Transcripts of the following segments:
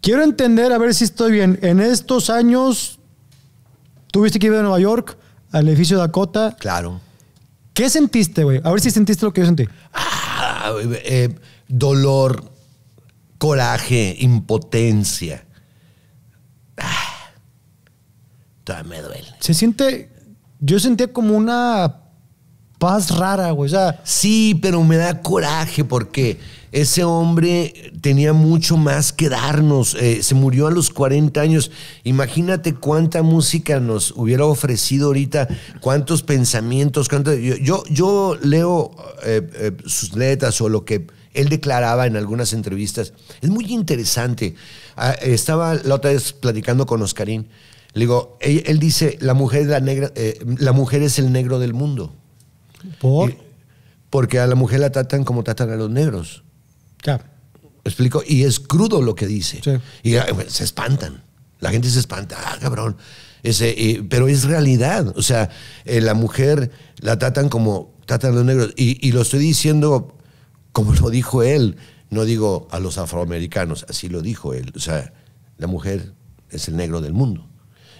quiero entender, a ver si estoy bien. En estos años, tuviste que ir a Nueva York, al edificio Dakota. Claro. ¿Qué sentiste, güey? A ver si sentiste lo que yo sentí. Ah, eh, dolor, coraje, impotencia. Ah, todavía me duele. Se siente. Yo sentía como una paz rara, güey. O sea, sí, pero me da coraje porque ese hombre tenía mucho más que darnos. Eh, se murió a los 40 años. Imagínate cuánta música nos hubiera ofrecido ahorita, cuántos pensamientos. Cuánto... Yo, yo, leo eh, eh, sus letras o lo que él declaraba en algunas entrevistas. Es muy interesante. Ah, estaba la otra vez platicando con Oscarín. Le digo, él, dice, la mujer, la, negra, la mujer es el negro del mundo. ¿Por? porque a la mujer la tratan como tratan a los negros. Ya. explico? Y es crudo lo que dice. Y ah, se espantan. La gente se espanta. Ah, cabrón. Ese, pero es realidad. O sea, eh, la mujer la tratan como tratan a los negros. Y, lo estoy diciendo como lo dijo él. No digo a los afroamericanos, así lo dijo él. O sea, la mujer es el negro del mundo.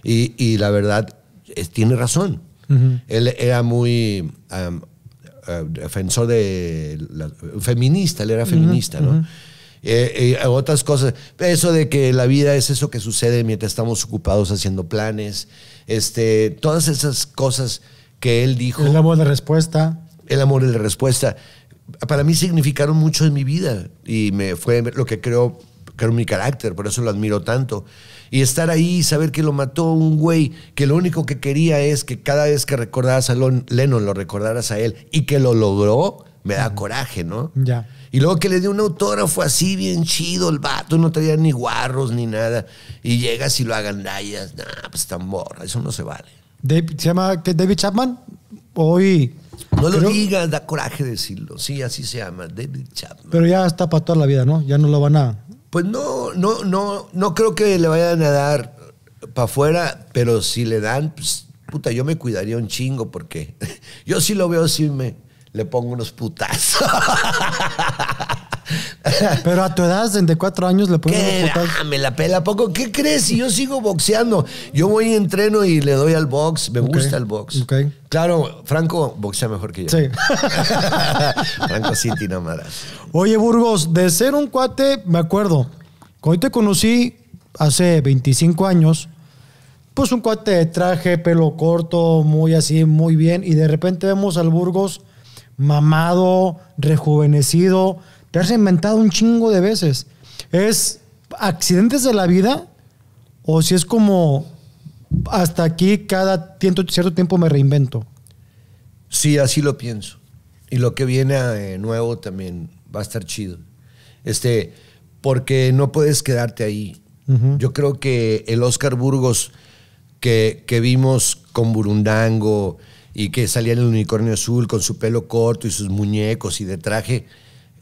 Y, y la verdad, tiene razón. Él era muy eh, defensor de la, feminista, él era feminista, ¿no? Eh, eh, otras cosas, eso de que la vida es eso que sucede mientras estamos ocupados haciendo planes, este, todas esas cosas que él dijo. El amor de respuesta. El amor de respuesta. Para mí significaron mucho en mi vida y me fue lo que creo era mi carácter, por eso lo admiro tanto. Y estar ahí saber que lo mató un güey que lo único que quería es que cada vez que recordaras a Lennon lo recordaras a él y que lo logró, me da coraje, ¿no? Ya. Y luego que le dio un autógrafo así bien chido, el vato no traía ni guarros ni nada. Y llegas y lo agandallas. Nah, pues tambor, eso no se vale. ¿Se llama David Chapman? Hoy. No lo digas, da coraje decirlo. Sí, así se llama, David Chapman. Pero ya está para toda la vida, ¿no? Ya no lo van a pues no, no, no, no creo que le vayan a dar para afuera, pero si le dan, pues, puta, yo me cuidaría un chingo porque yo sí lo veo, si me le pongo unos putas. Pero a tu edad, cuatro años, le pones ¿Qué ah, Me la pela poco. ¿Qué crees? Si yo sigo boxeando, yo voy y entreno y le doy al box. Me gusta el box. Claro, Franco boxea mejor que yo. Sí. Franco City, Oye, Burgos, de ser un cuate, me acuerdo. Hoy te conocí hace 25 años, pues un cuate de traje, pelo corto, muy así, muy bien. Y de repente vemos al Burgos mamado, rejuvenecido te has reinventado un chingo de veces. ¿Es accidentes de la vida? ¿O si es como hasta aquí cada cierto tiempo me reinvento? Sí, así lo pienso. Y lo que viene eh, nuevo también va a estar chido. Este, porque no puedes quedarte ahí. Yo creo que el Oscar Burgos que, que vimos con Burundango y que salía en el unicornio azul con su pelo corto y sus muñecos y de traje,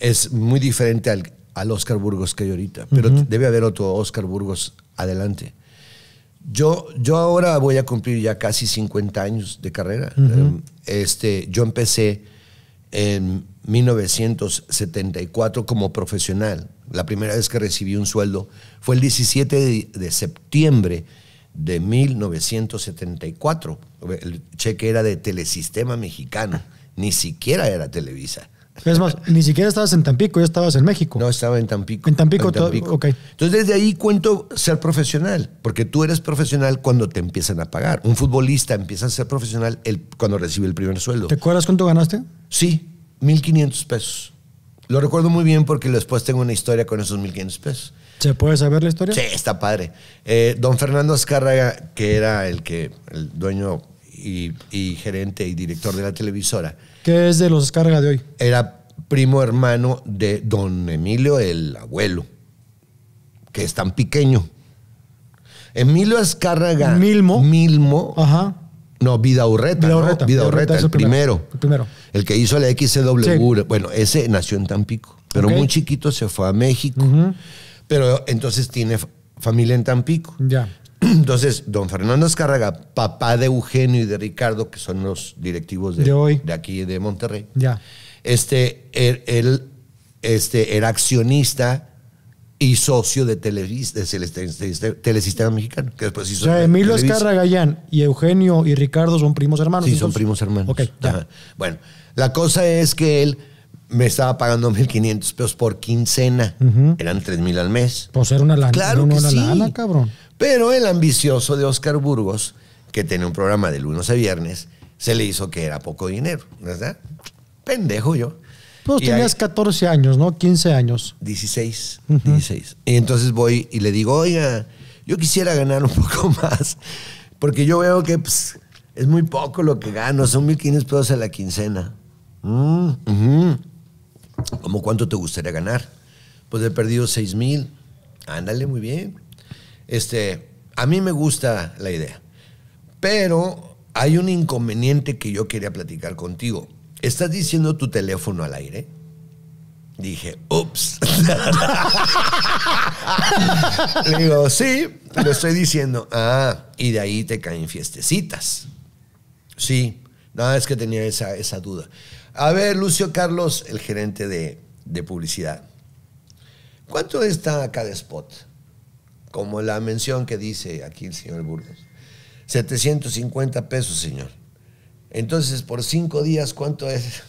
es muy diferente al, Oscar Burgos que hay ahorita, pero debe haber otro Oscar Burgos adelante. Yo, yo ahora voy a cumplir ya casi 50 años de carrera. Em, este, yo empecé en 1974 como profesional. La primera vez que recibí un sueldo fue el 17 de septiembre de 1974. El cheque era de Telesistema Mexicano, ni siquiera era Televisa. Es más, ni siquiera estabas en Tampico, ya estabas en México. No, estaba en Tampico. En Tampico, ok. Entonces, desde ahí cuento ser profesional, porque tú eres profesional cuando te empiezan a pagar. Un futbolista empieza a ser profesional el, cuando recibe el primer sueldo. ¿Te acuerdas cuánto ganaste? Sí, 1.500 pesos. Lo recuerdo muy bien porque después tengo una historia con esos 1.500 pesos. ¿Se puede saber la historia? Sí, está padre. Eh, don Fernando Azcárraga, que era el, que, el dueño y, gerente y director de la televisora. ¿Qué es de los escárraga de hoy? Era primo hermano de don Emilio, el abuelo, que es tan pequeño. Emilio Azcárraga. Milmo. Milmo. Ajá. No, Vida Urreta, Vidaurreta, es el, primero, El primero. El que hizo la XCW. Bueno, ese nació en Tampico. Pero muy chiquito se fue a México. Pero entonces tiene familia en Tampico. Ya. Entonces, don Fernando escarraga papá de Eugenio y de Ricardo, que son los directivos de, aquí de Monterrey, ya. Este, él, este, era accionista y socio de, Televis, de, Telesistema Mexicano, que después O Emilio Escarraga y Eugenio y Ricardo son primos hermanos. Sí, son primos hermanos. Bueno, la cosa es que él me estaba pagando 1.500 pesos por quincena. Eran 3.000 al mes. Pues ser una lana. lana, cabrón. Pero el ambicioso de Oscar Burgos, que tenía un programa de lunes a viernes, se le hizo que era poco dinero, ¿verdad? Pendejo yo. Pues tenías 14 años, ¿no? 15 años. 16, 16. Y entonces voy y le digo, oiga, yo quisiera ganar un poco más, porque yo veo que pues, es muy poco lo que gano, son 1.500 pesos a la quincena. Mm, ¿Cómo cuánto te gustaría ganar? Pues he perdido 6.000. Ándale, muy bien. Este, a mí me gusta la idea, pero hay un inconveniente que yo quería platicar contigo. ¿Estás diciendo tu teléfono al aire? Dije, ups. Le digo, sí, lo estoy diciendo. Ah, y de ahí te caen fiestecitas. Sí, nada, no, es que tenía esa, esa, duda. A ver, Lucio Carlos, el gerente de, de publicidad. ¿Cuánto está cada spot? como la mención que dice aquí el señor Burgos. 750 pesos, señor. Entonces, por cinco días, ¿cuánto es?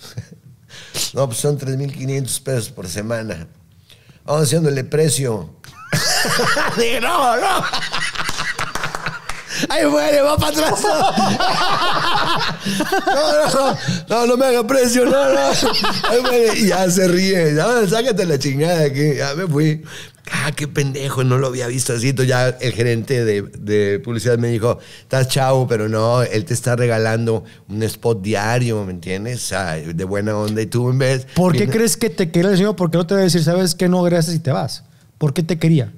no, pues son 3.500 pesos por semana. Vamos haciéndole precio. Dije, no, no. Ahí muere, va para atrás. No, no, no, no me haga precio, no, no. Ahí muere. Y ya se ríe. Ya, sácate la chingada aquí. Ya me fui ah, qué pendejo, no lo había visto así. Entonces ya el gerente de, publicidad me dijo, estás chavo, pero no, él te está regalando un spot diario, ¿me entiendes? de buena onda y tú en vez... ¿Por qué crees que te quería el señor? Porque no te voy a decir, ¿sabes qué? No, gracias y te vas. ¿Por qué te quería?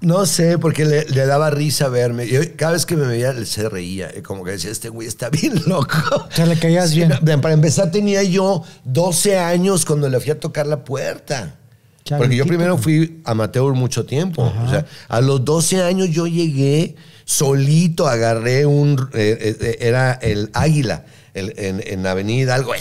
No sé, porque le, daba risa verme. cada vez que me veía, se reía. Como que decía, este güey está bien loco. O sea, le caías bien. para empezar, tenía yo 12 años cuando le fui a tocar la puerta. Porque yo primero fui amateur mucho tiempo. O sea, a los 12 años yo llegué solito, agarré un. Eh, eh, era el Águila. en, en, Avenida Algo,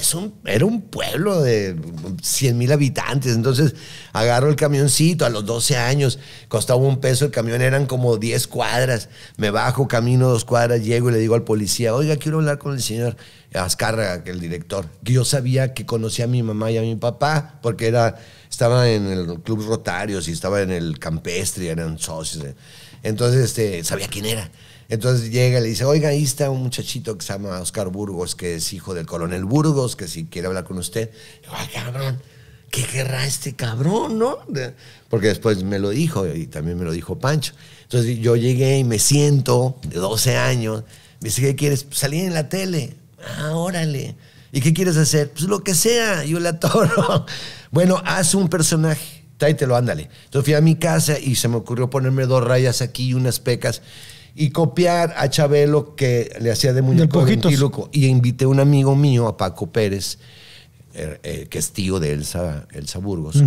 era un pueblo de 100 mil habitantes, entonces agarro el camioncito a los 12 años, costaba un peso el camión, eran como 10 cuadras, me bajo, camino dos cuadras, llego y le digo al policía, oiga, quiero hablar con el señor, Azcárraga, que el director, que yo sabía que conocía a mi mamá y a mi papá, porque era, estaba en el Club Rotarios y estaba en el Campestre, eran socios. Entonces, este, sabía quién era. Entonces llega y le dice, oiga, ahí está un muchachito que se llama Oscar Burgos, que es hijo del coronel Burgos, que si quiere hablar con usted. Ay, ah, cabrón, ¿qué querrá este cabrón, no? Porque después me lo dijo y también me lo dijo Pancho. Entonces yo llegué y me siento de 12 años. Me dice, ¿qué quieres? Salir en la tele. Ah, órale. ¿Y qué quieres hacer? Pues lo que sea, yo la toro. bueno, haz un personaje, tráetelo, ándale. Entonces fui a mi casa y se me ocurrió ponerme dos rayas aquí y unas pecas y copiar a Chabelo que le hacía de muñeco ventíloco. Y invité a un amigo mío, a Paco Pérez, eh, eh, que es tío de Elsa, Burgos.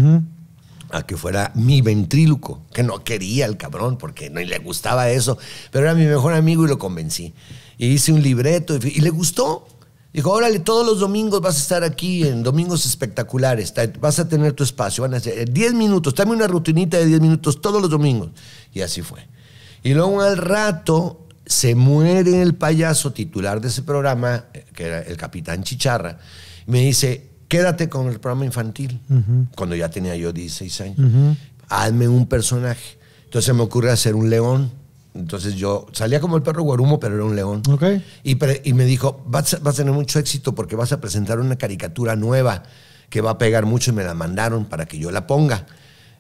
a que fuera mi ventríloco, que no quería el cabrón porque no le gustaba eso, pero era mi mejor amigo y lo convencí. Y hice un libreto y le gustó. Dijo, órale, todos los domingos vas a estar aquí en Domingos Espectaculares, vas a tener tu espacio, van a ser 10 eh, minutos, dame una rutinita de 10 minutos todos los domingos. Y así fue. Y luego al rato se muere el payaso titular de ese programa, eh, que era el capitán Chicharra, y me dice, quédate con el programa infantil, cuando ya tenía yo 16 años, hazme un personaje. Entonces me ocurre hacer un león entonces yo salía como el perro guarumo, pero era un león. Y, me dijo, vas, a tener mucho éxito porque vas a presentar una caricatura nueva que va a pegar mucho y me la mandaron para que yo la ponga.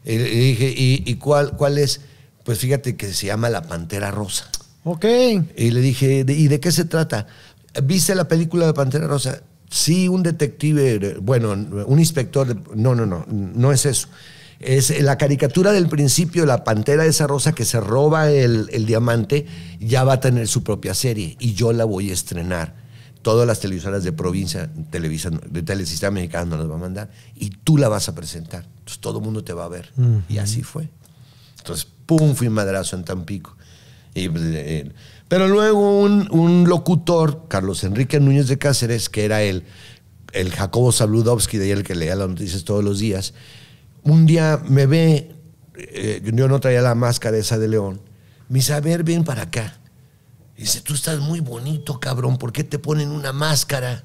Y, le dije, ¿y, cuál, cuál es? Pues fíjate que se llama La Pantera Rosa. Ok. Y le dije, ¿y de qué se trata? ¿Viste la película de Pantera Rosa? Sí, un detective, bueno, un inspector, no, no, no, no es eso. Es la caricatura del principio, la pantera de esa rosa que se roba el, diamante, ya va a tener su propia serie y yo la voy a estrenar todas las televisoras de provincia, Televisa, de Telesistema Mexicana nos las va a mandar y tú la vas a presentar. Entonces todo el mundo te va a ver. Y así fue. Entonces, pum, fui madrazo en Tampico. Eh, pero luego un, locutor, Carlos Enrique Núñez de Cáceres, que era el, el Jacobo saludowski de ahí el que leía las noticias todos los días, un día me ve, eh, yo no traía la máscara esa de león, me dice, a para acá. dice, tú estás muy bonito, cabrón, ¿por qué te ponen una máscara?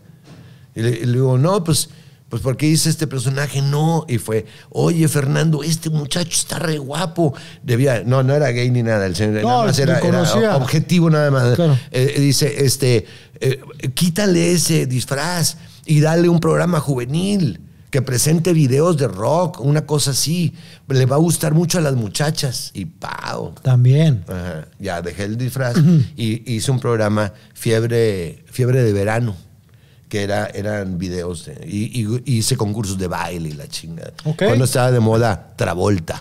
Y le, digo, no, pues, pues porque dice este personaje, no. Y fue, oye, Fernando, este muchacho está re guapo. Debía, no, no era gay ni nada, el señor, no, era, objetivo nada más. Eh, eh, dice, este, quítale ese disfraz y dale un programa juvenil que presente videos de rock, una cosa así. Le va a gustar mucho a las muchachas. Y pao. También. Ya dejé el disfraz y hice un programa Fiebre, Fiebre de Verano que era, eran videos de, y, hice concursos de baile y la chingada. Cuando estaba de moda Travolta.